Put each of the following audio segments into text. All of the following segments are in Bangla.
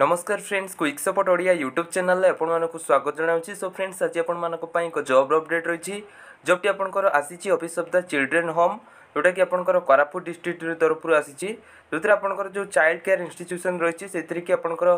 ନମସ୍କାର friends quick support Odia YouTube ଚ୍ୟାନେଲ୍ରେ ଆପଣମାନଙ୍କୁ ସ୍ୱାଗତ ଜଣାଉଛି ସୋ ଫ୍ରେଣ୍ଡସ୍ ଆଜି ଆପଣମାନଙ୍କ ପାଇଁ ଏକ ଜବ୍ର ଅପଡ଼େଟ୍ ରହିଛି ଜବ୍ଟି ଆପଣଙ୍କର ଆସିଛି office of the children home ଯେଉଁଟାକି ଆପଣଙ୍କର କୋରାପୁଟ ଡିଷ୍ଟ୍ରିକ୍ଟ ତରଫରୁ ଆସିଛି ଯେଉଁଥିରେ ଆପଣଙ୍କର ଯେଉଁ ଚାଇଲ୍ଡ କେୟାର ଇନଷ୍ଟିଚ୍ୟୁସନ୍ ରହିଛି ସେଥିରେ କି ଆପଣଙ୍କର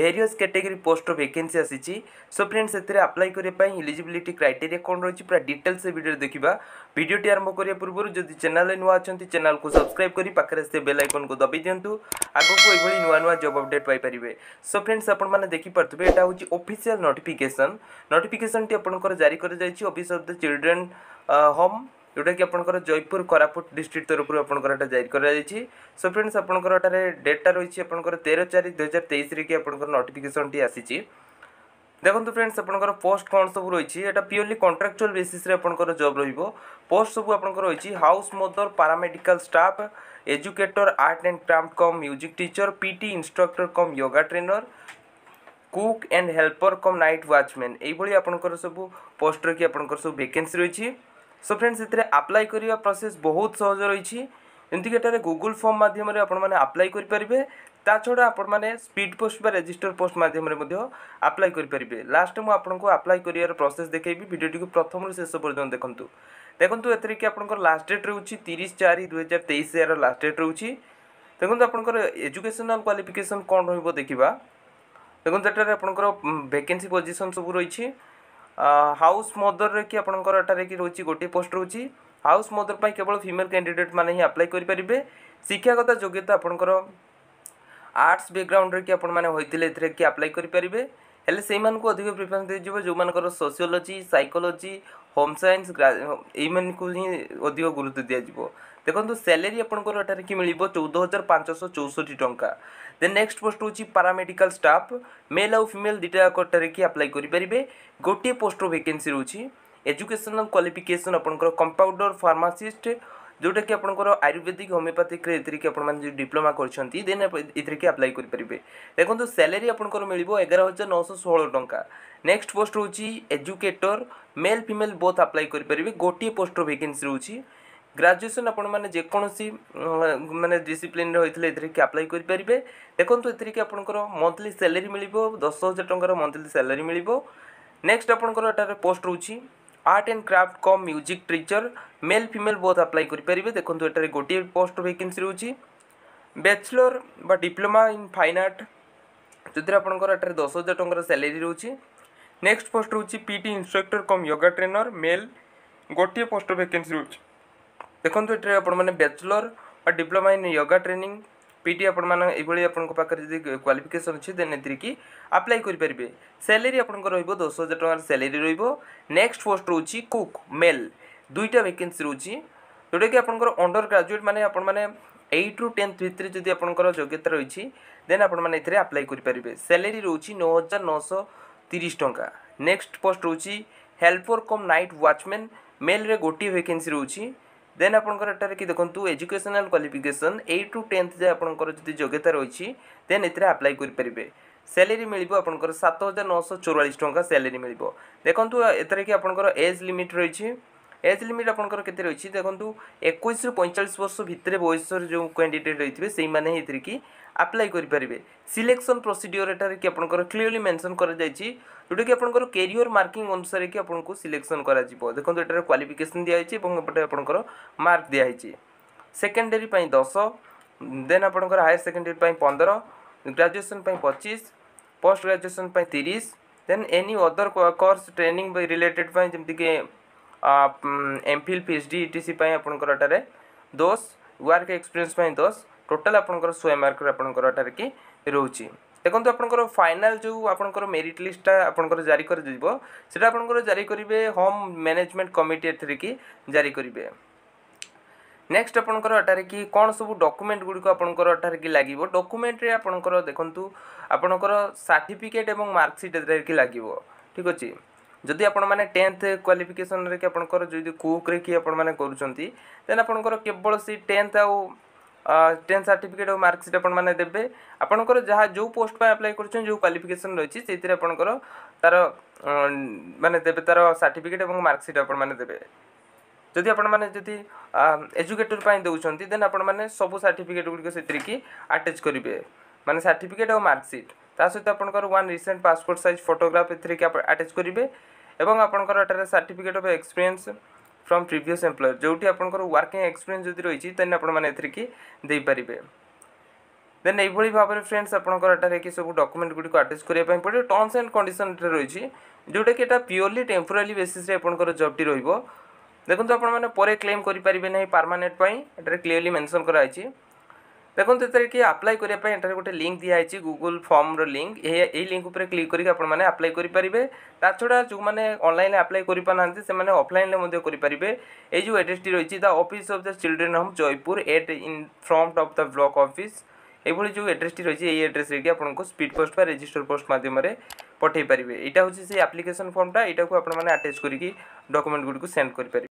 ଭେରିୟସ୍ କାଟେଗୋରୀ ପୋଷ୍ଟର ଭେକେନ୍ସି ଆସିଛି ସୋ ଫ୍ରେଣ୍ଡ ସେଥିରେ ଆପ୍ଲାଏ କରିବା ପାଇଁ ଇଲିଜିବିଲିଟି କ୍ରାଇଟେରିଆ କ'ଣ ରହିଛି ପୁରା ଡିଟେଲ୍ସ ସେ ଭିଡ଼ିଓରେ ଦେଖିବା ଭିଡ଼ିଓଟି ଆରମ୍ଭ କରିବା ପୂର୍ବରୁ ଯଦି ଚ୍ୟାନେଲ୍ରେ ନୂଆ ଅଛନ୍ତି ଚ୍ୟାନେଲ୍କୁ ସବସ୍କ୍ରାଇବ୍ କରି ପାଖରେ ସେ ବେଲ୍ ଆଇକନ୍କୁ ଦବି ଦିଅନ୍ତୁ ଆଗକୁ ଏଭଳି ନୂଆ ନୂଆ ଜବ୍ ଅପଡ଼େଟ୍ ପାଇପାରିବେ ସୋ ଫ୍ରେଣ୍ଡସ୍ ଆପଣମାନେ ଦେଖିପାରୁଥିବେ ଏଇଟା ହେଉଛି ଅଫିସିଆଲ୍ ନୋଟିଫିକେସନ୍ ନୋଟିଫିକେସନ୍ଟି ଆପଣଙ୍କର ଜାରି କରାଯାଇଛି office of the children home ଯେଉଁଟାକି ଆପଣଙ୍କର ଜୟପୁର କୋରାପୁଟ ଡିଷ୍ଟ୍ରିକ୍ଟ ତରଫରୁ ଆପଣଙ୍କର ଏଇଟା ଜାରି କରାଯାଇଛି ସୋ ଫ୍ରେଣ୍ଡସ୍ ଆପଣଙ୍କର ଏଠାରେ ଡେଟ୍ଟା ରହିଛି ଆପଣଙ୍କର ତେର ଚାରି ଦୁଇହଜାର ତେଇଶରେ କି ଆପଣଙ୍କର ନୋଟିଫିକେସନ୍ଟି ଆସିଛି দেখন্তু ফ্রেন্ডস আপনার পোস্ট কোণ সব রয়েছে এটা পিওরলি কন্ট্রাকচুয়াল বেসিসে আপনার জব রহব পোস্ট সব আপনার রয়েছে house mother paramedical staff educator art and craft cum music teacher PT instructor cum yoga trainer cook and helper cum night watchman এইভাবে আপনার সব পোস্টর কি আপনার সব ভ্যাকেন্সি রয়েছে সো ফ্রেন্ডস এতে আপ্লাই করা প্রসেস বহুত সহজ রয়েছে ଯେମିତିକି ଏଠାରେ ଗୁଗୁଲ୍ ଫର୍ମ ମାଧ୍ୟମରେ ଆପଣମାନେ ଆପ୍ଲାଏ କରିପାରିବେ ତା ଛଡ଼ା ଆପଣମାନେ ସ୍ପିଡ଼୍ ପୋଷ୍ଟ ବା ରେଜିଷ୍ଟର ପୋଷ୍ଟ ମାଧ୍ୟମରେ ମଧ୍ୟ ଆପ୍ଲାଏ କରିପାରିବେ ଲାଷ୍ଟ ମୁଁ ଆପଣଙ୍କୁ ଆପ୍ଲାଏ କରିବାର ପ୍ରୋସେସ୍ ଦେଖାଇବି ଭିଡ଼ିଓଟିକୁ ପ୍ରଥମରୁ ଶେଷ ପର୍ଯ୍ୟନ୍ତ ଦେଖନ୍ତୁ ଦେଖନ୍ତୁ ଏଥିରେ କି ଆପଣଙ୍କର ଲାଷ୍ଟ ଡେଟ୍ ରହୁଛି ତିରିଶ ଚାରି ଦୁଇହଜାର ତେଇଶ ଏହାର ଲାଷ୍ଟ ଡେଟ୍ ରହୁଛି ଦେଖନ୍ତୁ ଆପଣଙ୍କର ଏଜୁକେସନାଲ୍ କ୍ୱାଲିଫିକେସନ୍ କ'ଣ ରହିବ ଦେଖିବା ଦେଖନ୍ତୁ ଏଠାରେ ଆପଣଙ୍କର ଭେକେନ୍ସି ପୋଜିସନ୍ ସବୁ ରହିଛି ହାଉସ୍ ମଦରରେ କି ଆପଣଙ୍କର ଏଠାରେ କି ରହୁଛି ଗୋଟିଏ ପୋଷ୍ଟ ରହୁଛି ହାଉସ୍ ମଦର ପାଇଁ କେବଳ ଫିମେଲ୍ କ୍ୟାଣ୍ଡିଡେଟ୍ ମାନେ ହିଁ ଆପ୍ଲାଏ କରିପାରିବେ ଶିକ୍ଷାଗତ ଯୋଗ୍ୟତା ଆପଣଙ୍କର ଆର୍ଟସ୍ ବ୍ୟାକ୍ଗ୍ରାଉଣ୍ଡରେ କି ଆପଣମାନେ ହୋଇଥିଲେ ଏଥିରେ କି ଆପ୍ଲାଏ କରିପାରିବେ ହେଲେ ସେଇମାନଙ୍କୁ ଅଧିକ ପ୍ରିଫରେନ୍ସ ଦିଆଯିବ ଯେଉଁମାନଙ୍କର ସୋସିଓଲୋଜି ସାଇକୋଲୋଜି ହୋମ୍ ସାଇନ୍ସ ଏଇମାନଙ୍କୁ ହିଁ ଅଧିକ ଗୁରୁତ୍ୱ ଦିଆଯିବ ଦେଖନ୍ତୁ ସାଲେରୀ ଆପଣଙ୍କର ଏଠାରେ କି ମିଳିବ ଚଉଦ ହଜାର ପାଞ୍ଚଶହ ଚଉଷଠି ଟଙ୍କା ଦେନ୍ ନେକ୍ସଟ ପୋଷ୍ଟ ହେଉଛି ପାରାମେଡ଼ିକାଲ ଷ୍ଟାଫ୍ ମେଲ୍ ଆଉ ଫିମେଲ୍ ଦୁଇଟା ଏଠାରେ କି ଆପ୍ଲାଏ କରିପାରିବେ ଗୋଟିଏ ପୋଷ୍ଟର ଭେକେନ୍ସି ରହୁଛି ଏଜୁକେସନାଲ କ୍ୱାଲିଫିକେସନ୍ ଆପଣଙ୍କର କମ୍ପାଉଣ୍ଡର ଫାର୍ମାସିଷ୍ଟ ଯେଉଁଟାକି ଆପଣଙ୍କର ଆୟୁର୍ବେଦିକ ହୋମିଓପାଥିକ୍ରେ ଏଥିରେ କି ଆପଣମାନେ ଯଦି ଡିପ୍ଲୋମା କରିଛନ୍ତି ଦେନ୍ ଏଥିରେ କି ଆପ୍ଲାଏ କରିପାରିବେ ଦେଖନ୍ତୁ ସାଲାରୀ ଆପଣଙ୍କର ମିଳିବ ଏଗାର ହଜାର ନଅଶହ ଷୋହଳ ଟଙ୍କା ନେକ୍ସଟ ପୋଷ୍ଟ ହେଉଛି educator male female both apply କରିପାରିବେ ଗୋଟିଏ ପୋଷ୍ଟର ଭେକେନ୍ସି ରହୁଛି ଗ୍ରାଜୁଏସନ୍ ଆପଣମାନେ ଯେକୌଣସି ମାନେ ଡିସିପ୍ଲିନ୍ରେ ହୋଇଥିଲେ ଏଥିରେ କି ଆପ୍ଲାଏ କରିପାରିବେ ଦେଖନ୍ତୁ ଏଥିରେ କି ଆପଣଙ୍କର ମନ୍ଥଲି ସାଲାରୀ ମିଳିବ ଦଶ ହଜାର ଟଙ୍କାର ମନ୍ଥଲି ସାଲାରୀ ମିଳିବ ନେକ୍ସଟ ଆପଣଙ୍କର ଏଠାରେ ପୋଷ୍ଟ ରହୁଛି art and craft cum music teacher male female both apply করিপারে দেখুন এটার গোটিয়ে পোস্ট ভ্যাকেন্সি রয়েছে ବ୍ୟାଚଲର୍ ବା ଡିପ୍ଲୋମା ଇନ୍ ଫାଇନ୍ ଆର୍ଟ ଯେଉଁଥିରେ ଆପଣଙ୍କର ଏଠାରେ ଦଶ ହଜାର ଟଙ୍କାର ସାଲେରୀ ରହୁଛି ନେକ୍ସଟ ପୋଷ୍ଟ ରହୁଛି PT instructor cum yoga trainer male ଗୋଟିଏ ପୋଷ୍ଟ ଭ୍ୟାକେନ୍ସି ରହୁଛି ଦେଖନ୍ତୁ ଏଠାରେ ଆପଣମାନେ ବ୍ୟାଚଲର୍ ବା diploma in yoga training PT আপনার এইভাবে আপনার পাখে যদি ক্বালিফিকেসন অনেক দেন এর কি আপ্লাই করে পারবে স্যালারি আপনার রহব দশ হাজার টাকার স্যালারি রহব নেক্সট পোস্ট রয়েছে কুক মেল দুইটা ভ্যাকেন্সি রয়েছে ଯେଉଁଟାକି ଆପଣଙ୍କର ଅଣ୍ଡର ଗ୍ରାଜୁଏଟ୍ ମାନେ ଆପଣମାନେ ଏଇଟ୍ରୁ ଟେନ୍ଥ ଭିତରେ ଯଦି ଆପଣଙ୍କର ଯୋଗ୍ୟତା ରହିଛି ଦେନ୍ ଆପଣମାନେ ଏଥିରେ ଆପ୍ଲାଏ କରିପାରିବେ ସାଲେରୀ ରହୁଛି ନଅ ହଜାର ନଅଶହ ତିରିଶ ଟଙ୍କା ନେକ୍ସଟ ପୋଷ୍ଟ ରହୁଛି ହେଲ୍ପର କମ୍ ନାଇଟ୍ ୱାଚମ୍ୟାନ୍ ମେଲ୍ରେ ଗୋଟିଏ ଭ୍ୟାକେନ୍ସି ରହୁଛି দেন আপনার এটার কি দেখুন educational qualification eight to tenth যায় আপনার যদি যোগ্যতা রয়েছে দেন এতে আপ্লাই করে পারবে স্যালেরি মিলব আপনার সাত হাজার নশো চৌরাশ টাকা স্যালেরি মিলব দেখুন এতে কি আপনার এজ লিমিট রয়েছে এজ লিমিট আপনার কেতে রয়েছে দেখুন একুশ রু পঁয়চাশ বর্ষ ভিতরে বয়সর যে ক্যাডিডেট রয়েছে সেই মানে এটি কি আপ্লাই করে সিলেকশন প্রোসিডিওর এটার কি আপনার ক্লিয়রলি মেনশন করা যাই যেটা কি আপনার কেরিয়র মার্কিং অনুসারে কি আপনার সিলেকশন করা দেখুন এটার কোয়ালিফিকেসন দিয়া হয়েছে এবং এপটে আপনার মার্ক দিয়া হয়েছে সেকেন্ডারি দশ দেন আপনার হায়ার সেকেন্ডারি পনেরো গ্রাজুয়েসন পঁচিশ পোস্ট গ্রাজুয়েসন তিরিশ then any other course training related যেমিতিকি M Phil P H D ETC आपर दोष ୱାର୍କ ଏକ୍ସପିରିଏନ୍ସ ପାଇଁ ଦଶ ଟୋଟାଲ୍ ଆପଣଙ୍କର ଶହେ ମାର୍କରେ ଆପଣଙ୍କର ଏଠାରେ କି ରହୁଛି ଦେଖନ୍ତୁ ଆପଣଙ୍କର ଫାଇନାଲ୍ ଯେଉଁ ଆପଣଙ୍କର ମେରିଟ୍ ଲିଷ୍ଟଟା ଆପଣଙ୍କର ଜାରି କରାଯିବ ସେଇଟା ଆପଣଙ୍କର ଜାରି କରିବେ ହୋମ୍ ମ୍ୟାନେଜମେଣ୍ଟ କମିଟି ଏଥିରେ କି ଜାରି କରିବେ ନେକ୍ସଟ ଆପଣଙ୍କର ଏଠାରେ କି କ'ଣ ସବୁ ଡକୁମେଣ୍ଟ ଗୁଡ଼ିକ ଆପଣଙ୍କର ଏଠାରେ କି ଲାଗିବ ଡକୁମେଣ୍ଟରେ ଆପଣଙ୍କର ଦେଖନ୍ତୁ ଆପଣଙ୍କର ସାର୍ଟିଫିକେଟ୍ ଏବଂ ମାର୍କସିଟ୍ ଏଥିରେ କି ଲାଗିବ ଠିକ୍ ଅଛି যদি ଯଦି ଆପଣମାନେ ଟେନ୍ଥ କ୍ୱାଲିଫିକେସନ୍ରେ କି যদি কুক রে কি ଆପଣମାନେ କରୁଛନ୍ତି ଦେନ୍ ଆପଣଙ୍କର କେବଳ ସେଇ ଟେନ୍ଥ ଆଉ টেন্থ সার্টিফিকেট ও মার্কসিট আপনার দেবে আপনার যা যে পোস্ট আপ্লাই করছেন যে কোয়ালিফিকেসন রয়েছে সেইতে আপনার তার মানে দেবে তার সার্টিফিকেট এবং মার্কসিট আপনার দেবে যদি আপনার যদি এজুকেটর দেছেন দেন আপনার সব সার্টিফিকেট গুড়ি সেটি আটাচ করবে মানে সার্টিফিকেট ও মার্কশিট ତା ସହିତ ଆପଣଙ୍କର one recent passport size photograph ଏଥିରେକି ଆପଣ ଆଟାଚ୍ କରିବେ ଏବଂ ଆପଣଙ୍କର ଏଠାରେ certificate of experience from previous employer ଯେଉଁଠି ଆପଣଙ୍କର ୱାର୍କିଂ ଏକ୍ସପିରିଏନ୍ସ ଯଦି ରହିଛି ଦେନ୍ ଆପଣମାନେ ଏଥିରେକି ଦେଇପାରିବେ ଦେନ୍ এইভাবে ভাবে ফ্রেন্ডস আপনার এটার কি সব ডকুমেন্ট গুড়ি আটাচ করা পড়ে টর্মস আন্ড কন্ডিশন রয়েছে যেটা কি এটা পিওরলি টেম্পোরারি বেসিসে আপনার জবটি রহব দেখুন আপনার পরে ক্লেম করে পারবে না পারমানেন্ট পাই এটার ক্লিয়ারলি মেনশন করা হয়েছে ଦେଖନ୍ତୁ ଏଥିରେ କି ଆପ୍ଲାଏ କରିବା ପାଇଁ ଏଠାରେ ଗୋଟେ ଲିଙ୍କ୍ ଦିଆହେଇଛି ଗୁଗୁଲ୍ ଫର୍ମର ଲିଙ୍କ୍ ଏହି ଲିଙ୍କ୍ ଉପରେ କ୍ଲିକ୍ କରିକି ଆପଣମାନେ ଆପ୍ଲାଏ କରିପାରିବେ ତା ଛଡ଼ା ଯେଉଁମାନେ ଅନଲାଇନ୍ରେ ଆପ୍ଲାଏ କରିପାରୁନାହାନ୍ତି ସେମାନେ ଅଫ୍ଲାଇନ୍ରେ ମଧ୍ୟ କରିପାରିବେ ଏଇ ଯେଉଁ ଆଡ୍ରେସ୍ଟି ରହିଛି the office of the children home Jaipur at in front of the block office ଏଭଳି ଯେଉଁ ଆଡ୍ରେସ୍ଟି ରହିଛି ଏଇ ଆଡ୍ରେସ୍ରେ କି ଆପଣଙ୍କୁ ସ୍ପିଡ୍ ପୋଷ୍ଟ ବା ରେଜିଷ୍ଟର ପୋଷ୍ଟ ମାଧ୍ୟମରେ ପଠାଇ ପାରିବେ ଏଇଟା ହେଉଛି ସେଇ ଆପ୍ଲିକେସନ୍ ଫର୍ମଟା ଏଇଟାକୁ ଆପଣମାନେ ଆଟାଚ୍ କରିକି ଡକୁମେଣ୍ଟ ଗୁଡ଼ିକୁ ସେଣ୍ଡ କରିପାରିବେ